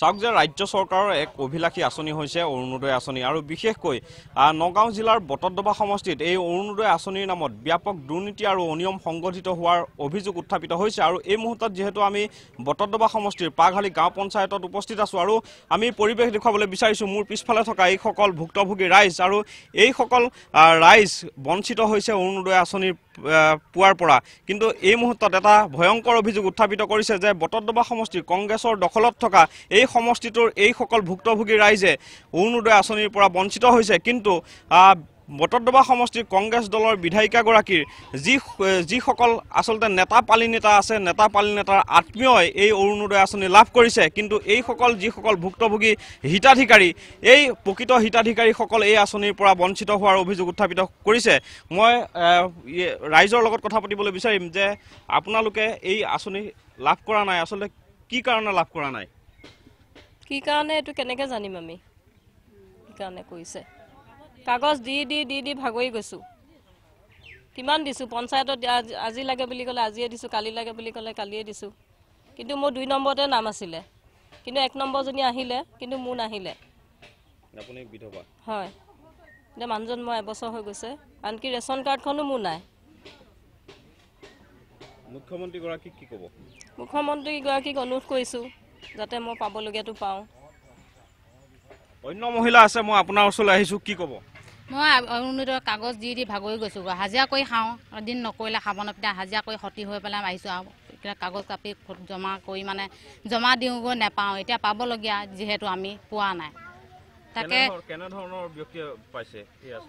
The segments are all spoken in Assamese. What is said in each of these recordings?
চাওক যে ৰাজ্য চৰকাৰৰ এক অভিলাষী আঁচনি হৈছে অৰুণোদয় আঁচনি আৰু বিশেষকৈ নগাঁও জিলাৰ বটদবা সমষ্টিত এই অৰুণোদয় আঁচনিৰ নামত ব্যাপক দুৰ্নীতি আৰু অনিয়ম সংঘটিত হোৱাৰ অভিযোগ উত্থাপিত হৈছে আৰু এই মুহূৰ্তত যিহেতু আমি বটদবা সমষ্টিৰ পাঘালী গাঁও পঞ্চায়তত উপস্থিত আছোঁ আৰু আমি পৰিৱেশ দেখুৱাবলৈ বিচাৰিছোঁ মোৰ পিছফালে থকা এইসকল ভুক্তভোগী ৰাইজ আৰু এইসকল ৰাইজ বঞ্চিত হৈছে অৰুণোদয় আঁচনিৰ পোৱাৰ পৰা কিন্তু এই মুহূৰ্তত এটা ভয়ংকৰ অভিযোগ উত্থাপিত কৰিছে যে বটদবা সমষ্টিৰ কংগ্ৰেছৰ দখলত থকা এই সমষ্টিটোৰ এইসকল ভুক্তভোগী ৰাইজে অৰুণোদয় আঁচনিৰ পৰা বঞ্চিত হৈছে কিন্তু বটদ্ৰবা সমষ্টিৰ কংগ্ৰেছ দলৰ বিধায়িকাগৰাকীৰ যি যিসকল আচলতে নেতা পালি নেতা আছে নেতা পালি নেতাৰ আত্মীয়ই এই অৰুণোদয় আঁচনি লাভ কৰিছে কিন্তু এইসকল যিসকল ভুক্তভোগী হিতাধিকাৰী এই প্ৰকৃত হিতাধিকাৰীসকল এই আঁচনিৰ পৰা বঞ্চিত হোৱাৰ অভিযোগ উত্থাপিত কৰিছে মই ৰাইজৰ লগত কথা পাতিবলৈ বিচাৰিম যে আপোনালোকে এই আঁচনি লাভ কৰা নাই আচলতে কি কাৰণে লাভ কৰা নাই কি কাৰণে এইটো কেনেকৈ জানিম আমি কি কাৰণে কৰিছে কাগজ দি দি দি দি ভাগৰি গৈছোঁ কিমান দিছোঁ পঞ্চায়তত আজি লাগে বুলি ক'লে আজিয়ে দিছোঁ কালি লাগে বুলি ক'লে কালিয়ে দিছোঁ কিন্তু মোৰ দুই নম্বৰতে নাম আছিলে কিন্তু এক নম্বৰজনী আহিলে কিন্তু মোৰ নাহিলে হয় এতিয়া মানুহজন মই এবছৰ হৈ গৈছে আনকি ৰেচন কাৰ্ডখনো মোৰ নাই মুখ্যমন্ত্ৰীগৰাকীক মুখ্যমন্ত্ৰীগৰাকীক অনুৰোধ কৰিছোঁ যাতে মই পাবলগীয়াটো পাওঁ অন্য মহিলা আছে মই আপোনাৰ ওচৰলৈ আহিছোঁ কি ক'ব মই অৰুণোদয় কাগজ দি দি ভাগৰি গৈছোঁ হাজিৰা কৰি খাওঁ দিন নকৰিলে খাব নাপিতা হাজিৰা কৰি সতি হৈ পেলাই আহিছোঁ আৰু এতিয়া কাগজ কাপি জমা কৰি মানে জমা দিওঁগৈ নেপাওঁ এতিয়া পাবলগীয়া যিহেতু আমি পোৱা নাই তাকে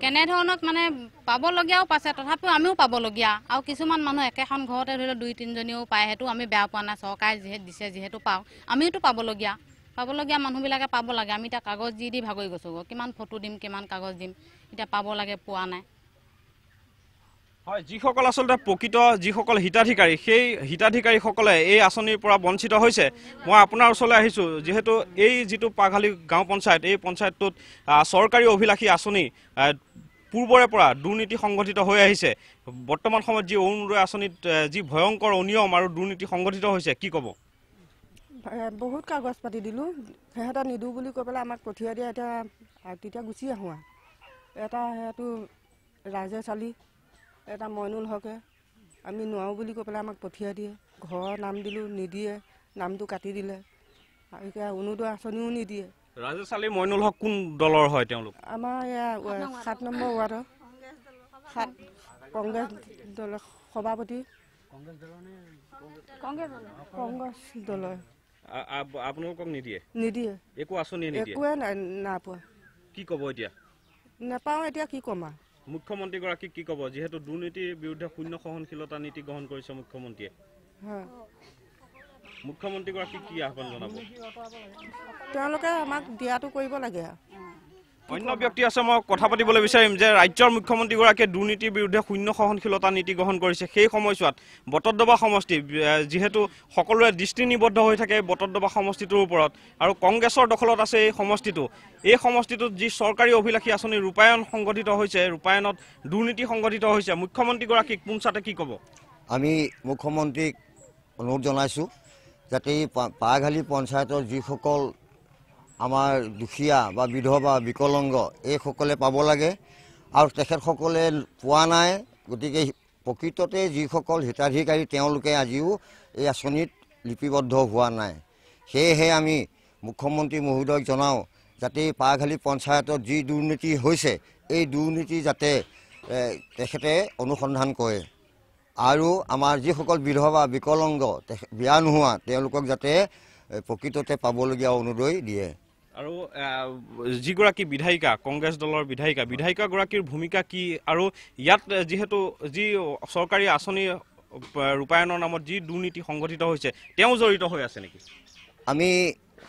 কেনেধৰণক মানে পাবলগীয়াও পাইছে তথাপিও আমিও পাবলগীয়া আৰু কিছুমান মানুহ একেখন ঘৰতে ধৰি লওক দুই তিনিজনীও পায় সেইটো আমি বেয়া পোৱা নাই চৰকাৰে যিহেতু দিছে যিহেতু পাওঁ আমিওতো পাবলগীয়া পাবলগীয়া মানুহবিলাকে পাব লাগে আমি এতিয়া কাগজ দি দি ভাগৰি গৈছোঁগৈ কিমান ফটো দিম কিমান কাগজ দিম এতিয়া পাব লাগে পোৱা নাই হয় যিসকল আচলতে প্ৰকৃত যিসকল হিতাধিকাৰী সেই হিতাধিকাৰীসকলে এই আঁচনিৰ পৰা বঞ্চিত হৈছে মই আপোনাৰ ওচৰলৈ আহিছোঁ যিহেতু এই যিটো পাঘালি গাঁও পঞ্চায়ত এই পঞ্চায়তটোত চৰকাৰী অভিলাষী আঁচনি পূৰ্বৰে পৰা দুৰ্নীতি সংগঠিত হৈ আহিছে বৰ্তমান সময়ত যি অৰুণোদয় আঁচনিত যি ভয়ংকৰ অনিয়ম আৰু দুৰ্নীতি সংঘটিত হৈছে কি ক'ব বহুত কাগজ পাতি দিলোঁ সিহঁতে নিদিওঁ বুলি কৈ পেলাই আমাক পঠিয়াই দিয়া এতিয়া তেতিয়া গুচি আহোঁ এটা সেইটো ৰাইজে চালি এটা মইনুল হকে আমি নোৱাৰোঁ বুলি কৈ পেলাই আমাক পঠিয়াই দিয়ে ঘৰৰ নাম দিলোঁ নিদিয়ে নামটো কাটি দিলে এতিয়া অনুদয় আঁচনিও নিদিয়ে ৰাজেশ মইনুল হক কোন দলৰ হয় তেওঁলোক আমাৰ এয়া সাত নম্বৰ ৱাৰ্ডৰ সাত কংগ্ৰেছ দলৰ সভাপতি কংগ্ৰেছ দলৰ আপোনালোকক নিদিয়ে নিদিয়ে একো আঁচনি একোৱে নাই নাপায় কি ক'ব এতিয়া নাপাওঁ এতিয়া কি ক'ম আৰু মুখ্যমন্ত্ৰীগৰাকীক কি ক'ব যিহেতু দুৰ্নীতিৰ বিৰুদ্ধে শূন্য সহনশীলতা নীতি গ্ৰহণ কৰিছে মুখ্যমন্ত্ৰীয়ে মুখ্যমন্ত্ৰীগৰাকীক কি আহ্বান জনাব তেওঁলোকে আমাক দিয়াটো কৰিব লাগে আৰু অন্য ব্যক্তি আছে মই কথা পাতিবলৈ বিচাৰিম যে ৰাজ্যৰ মুখ্যমন্ত্ৰীগৰাকীয়ে দুৰ্নীতিৰ বিৰুদ্ধে শূন্য সহনশীলতা নীতি গ্ৰহণ কৰিছে সেই সময়ছোৱাত বটদবা সমষ্টি যিহেতু সকলোৰে দৃষ্টি নিবদ্ধ হৈ থাকে বটদবা সমষ্টিটোৰ ওপৰত আৰু কংগ্ৰেছৰ দখলত আছে এই সমষ্টিটো এই সমষ্টিটোত যি চৰকাৰী অভিলাষী আঁচনি ৰূপায়ণ সংঘটিত হৈছে ৰূপায়ণত দুৰ্নীতি সংঘটিত হৈছে মুখ্যমন্ত্ৰীগৰাকীক পোনচাতে কি ক'ব আমি মুখ্যমন্ত্ৰীক অনুৰোধ জনাইছোঁ যাতে এই পাঘালী পঞ্চায়তৰ যিসকল আমাৰ দুখীয়া বা বিধৱা বিকলংগ এইসকলে পাব লাগে আৰু তেখেতসকলে পোৱা নাই গতিকে প্ৰকৃততে যিসকল হিতাধিকাৰী তেওঁলোকে আজিও এই আঁচনিত লিপিবদ্ধ হোৱা নাই সেয়েহে আমি মুখ্যমন্ত্ৰী মহোদয়ক জনাওঁ যাতে এই পাহালী পঞ্চায়তত যি দুৰ্নীতি হৈছে এই দুৰ্নীতি যাতে তেখেতে অনুসন্ধান কৰে আৰু আমাৰ যিসকল বিধৱা বিকলংগ বিয়া নোহোৱা তেওঁলোকক যাতে প্ৰকৃততে পাবলগীয়া অনুদয় দিয়ে আৰু যিগৰাকী বিধায়িকা কংগ্ৰেছ দলৰ বিধায়িকা বিধায়িকাগৰাকীৰ ভূমিকা কি আৰু ইয়াত যিহেতু যি চৰকাৰী আঁচনি ৰূপায়ণৰ নামত যি দুৰ্নীতি সংঘটিত হৈছে তেওঁ জড়িত হৈ আছে নেকি আমি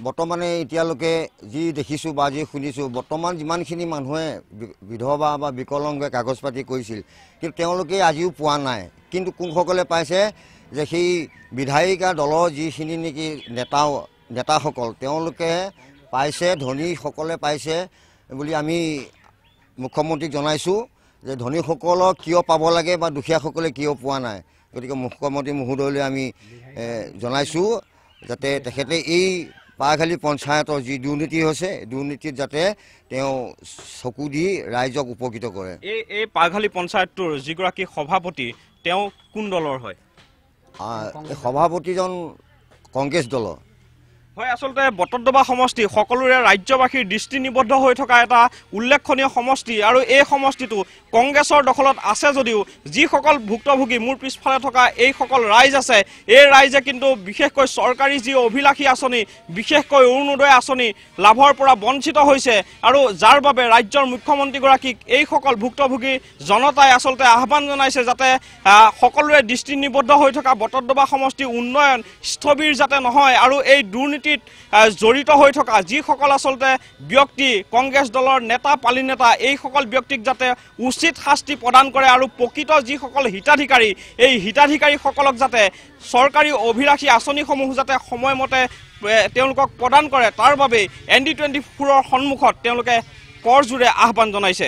বৰ্তমানে এতিয়ালৈকে যি দেখিছোঁ বা যি শুনিছোঁ বৰ্তমান যিমানখিনি মানুহে বিধৱা বা বিকলংগে কাগজ পাতি কৰিছিল কিন্তু তেওঁলোকে আজিও পোৱা নাই কিন্তু কোনসকলে পাইছে যে সেই বিধায়িকা দলৰ যিখিনি নেকি নেতা নেতাসকল তেওঁলোকে পাইছে ধনীসকলে পাইছে বুলি আমি মুখ্যমন্ত্ৰীক জনাইছোঁ যে ধনীসকলক কিয় পাব লাগে বা দুখীয়াসকলে কিয় পোৱা নাই গতিকে মুখ্যমন্ত্ৰী মহোদয়লৈ আমি জনাইছোঁ যাতে তেখেতে এই পাহালী পঞ্চায়তৰ যি দুৰ্নীতি হৈছে দুৰ্নীতিত যাতে তেওঁ চকু দি ৰাইজক উপকৃত কৰে এই এই পাহালী পঞ্চায়তটোৰ যিগৰাকী সভাপতি তেওঁ কোন দলৰ হয় সভাপতিজন কংগ্ৰেছ দলৰ হয় আচলতে বটদবা সমষ্টি সকলোৰে ৰাজ্যবাসীৰ দৃষ্টি নিবদ্ধ হৈ থকা এটা উল্লেখনীয় সমষ্টি আৰু এই সমষ্টিটো কংগ্ৰেছৰ দখলত আছে যদিও যিসকল ভুক্তভোগী মোৰ পিছফালে থকা এইসকল ৰাইজ আছে এই ৰাইজে কিন্তু বিশেষকৈ চৰকাৰী যি অভিলাষী আঁচনি বিশেষকৈ অৰুণোদয় আঁচনি লাভৰ পৰা বঞ্চিত হৈছে আৰু যাৰ বাবে ৰাজ্যৰ মুখ্যমন্ত্ৰীগৰাকীক এইসকল সকল ভুক্তভোগী জনতায় আসলতে আহ্বান জনাইছে যাতে সকলোৰে দৃষ্টি নিবদ্ধ হৈ থকা বটদবা সমষ্টিৰ উন্নয়ন স্থবিৰ যাতে নহয় আৰু এই দুৰ্নীতি ৰাজনীতিত জড়িত হৈ থকা যিসকল আচলতে ব্যক্তি কংগ্ৰেছ দলৰ নেতা পালি নেতা এইসকল ব্যক্তিক যাতে উচিত শাস্তি প্ৰদান কৰে আৰু প্ৰকৃত যিসকল হিতাধিকাৰী এই হিতাধিকাৰীসকলক যাতে চৰকাৰী অভিলাষী আঁচনিসমূহ যাতে সময়মতে তেওঁলোকক প্ৰদান কৰে তাৰ বাবেই এন ডি টুৱেণ্টি ফ'ৰৰ সন্মুখত তেওঁলোকে কৰজোৰে আহ্বান জনাইছে